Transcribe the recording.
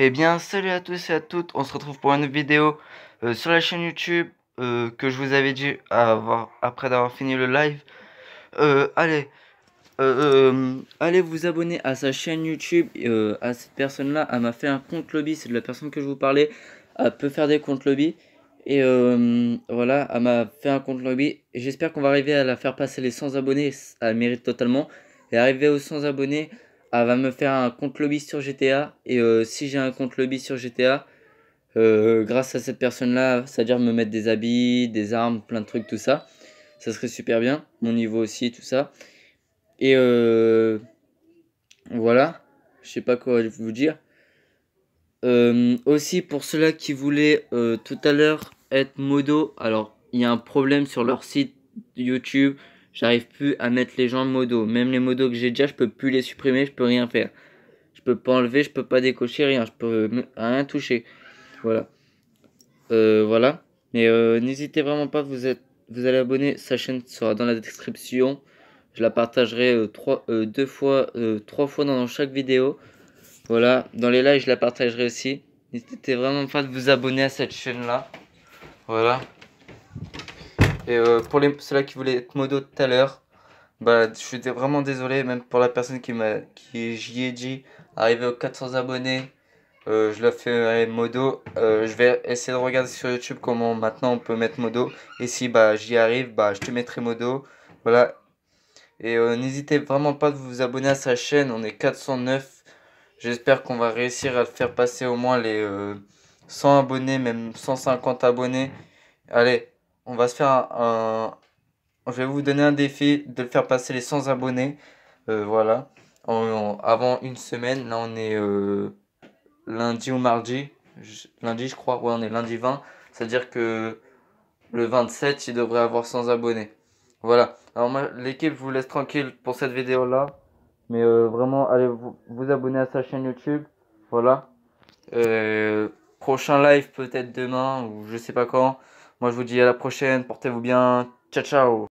Eh bien, salut à tous et à toutes. On se retrouve pour une vidéo euh, sur la chaîne YouTube euh, que je vous avais dit avoir, après d'avoir fini le live. Euh, allez, allez vous abonner à sa chaîne YouTube. à cette personne-là, elle m'a fait un compte lobby. C'est de la personne que je vous parlais. Elle peut faire des comptes lobby. Et voilà, elle m'a fait un compte lobby. J'espère qu'on va arriver à la faire passer les 100 abonnés. Elle mérite totalement. Et arriver aux 100 abonnés elle va me faire un compte lobby sur GTA. Et euh, si j'ai un compte lobby sur GTA, euh, grâce à cette personne-là, c'est-à-dire me mettre des habits, des armes, plein de trucs, tout ça, ça serait super bien. Mon niveau aussi, tout ça. Et euh, voilà, je sais pas quoi vous dire. Euh, aussi pour ceux-là qui voulaient tout à l'heure être modo, alors il y a un problème sur leur site YouTube J'arrive plus à mettre les gens modo, Même les modos que j'ai déjà, je peux plus les supprimer, je peux rien faire. Je peux pas enlever, je peux pas décocher, rien. Je peux rien toucher. Voilà. Euh, voilà. Mais euh, n'hésitez vraiment pas, vous êtes, vous allez abonner. Sa chaîne sera dans la description. Je la partagerai euh, trois, deux fois, trois fois dans chaque vidéo. Voilà. Dans les likes je la partagerai aussi. N'hésitez vraiment pas de vous abonner à cette chaîne là. Voilà. Et euh, pour les, ceux-là qui voulaient être modo tout à l'heure, bah, je suis vraiment désolé, même pour la personne qui m'a, qui j'y ai dit, arrivé aux 400 abonnés, euh, je la fais euh, modo. je vais essayer de regarder sur YouTube comment maintenant on peut mettre modo. Et si bah, j'y arrive, bah, je te mettrai modo. Voilà. Et n'hésitez vraiment pas de vous abonner à sa chaîne. On est 409. J'espère qu'on va réussir à faire passer au moins les 100 abonnés, même 150 abonnés. Allez, on va se faire un, Je vais vous donner un défi de faire passer les 100 abonnés. Euh, voilà. avant une semaine. Là, on est euh, lundi ou mardi. lundi, je crois. Ouais, on est lundi 20. C'est-à-dire que le 27, il devrait avoir 100 abonnés. Voilà. Alors, moi, l'équipe, je vous laisse tranquille pour cette vidéo-là. Mais euh, vraiment, allez vous, vous, abonner à sa chaîne YouTube. Voilà. prochain live peut-être demain ou je sais pas quand. Moi, je vous dis à la prochaine. Portez-vous bien. Ciao, ciao.